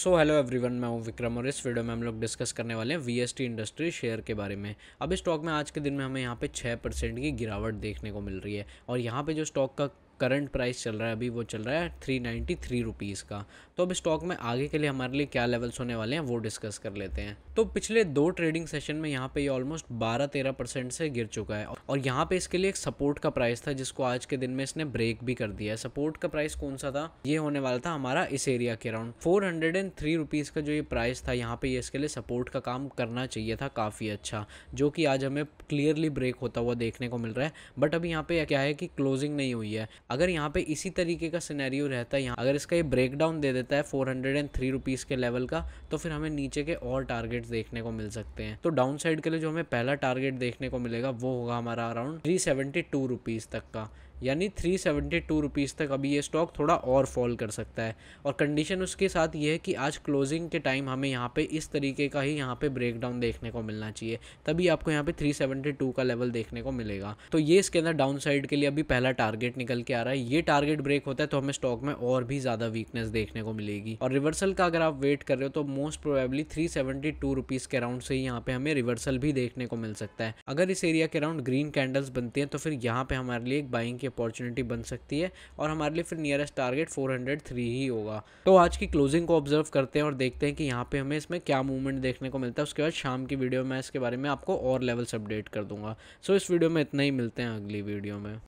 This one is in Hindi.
सो हेलो एवरीवन मैं हूं विक्रम और इस वीडियो में हम लोग डिस्कस करने वाले हैं वीएसटी इंडस्ट्री शेयर के बारे में अब इस स्टॉक में आज के दिन में हमें यहाँ पे छः परसेंट की गिरावट देखने को मिल रही है और यहाँ पे जो स्टॉक का करंट प्राइस चल रहा है अभी वो चल रहा है थ्री नाइन्टी थ्री रुपीज़ का तो अब स्टॉक में आगे के लिए हमारे लिए क्या लेवल्स होने वाले हैं वो डिस्कस कर लेते हैं तो पिछले दो ट्रेडिंग सेशन में यहाँ पे ये ऑलमोस्ट बारह तेरह परसेंट से गिर चुका है और यहाँ पे इसके लिए एक सपोर्ट का प्राइस था जिसको आज के दिन में इसने ब्रेक भी कर दिया है सपोर्ट का प्राइस कौन सा था ये होने वाला था हमारा इस एरिया के around four hundred and three rupees का जो ये प्राइस था यहाँ पे ये इसके लिए सपोर्ट का काम करना चाहिए था काफ़ी अच्छा जो कि आज हमें क्लियरली ब्रेक होता हुआ देखने को मिल रहा है बट अभी यहाँ पे क्या है कि क्लोजिंग नहीं हुई है अगर यहाँ पे इसी तरीके का सिनेरियो रहता है यहाँ अगर इसका ये ब्रेक डाउन दे देता है four hundred and three rupees के लेवल का तो फिर हमें नीचे के और टारगेट्स देखने को मिल सकते हैं तो डाउन साइड के लिए जो हमें पहला टारगेट देखने को मिलेगा वो होगा हमारा around three seventy two rupees तक का यानी थ्री सेवेंटी टू रुपीज़ तक अभी ये स्टॉक थोड़ा और फॉल कर सकता है और कंडीशन उसके साथ ये है कि आज क्लोजिंग के टाइम हमें यहाँ पे इस तरीके का ही यहाँ पे ब्रेकडाउन देखने को मिलना चाहिए तभी आपको यहाँ पे थ्री टू का लेवल देखने को मिलेगा तो ये इसके अंदर डाउन साइड के लिए अभी पहला टारगेट निकल के आ रहा है ये टारगेट ब्रेक होता है तो हमें स्टॉक में और भी ज़्यादा वीकनेस देखने को मिलेगी और रिवर्सल का अगर आप वेट कर रहे हो तो मोस्ट प्रोबेबली थ्री सेवेंटी के अराउंड से ही यहाँ पे हमें रिवर्सल भी देखने को मिल सकता है अगर इस एरिया के अराउंड ग्रीन कैंडल्स बनती हैं तो फिर यहाँ पे हमारे लिए एक बाइंग के अपॉर्चुनिटी बन सकती है और हमारे लिए फिर नियरेस्ट टारगेट 403 ही होगा तो आज की क्लोजिंग को ऑब्जर्व करते हैं और देखते हैं कि यहाँ पे हमें इसमें क्या मूवमेंट देखने को मिलता है उसके बाद शाम की वीडियो में इसके बारे में आपको और लेवल्स अपडेट कर दूंगा सो इस वीडियो में इतना ही मिलते हैं अगली वीडियो में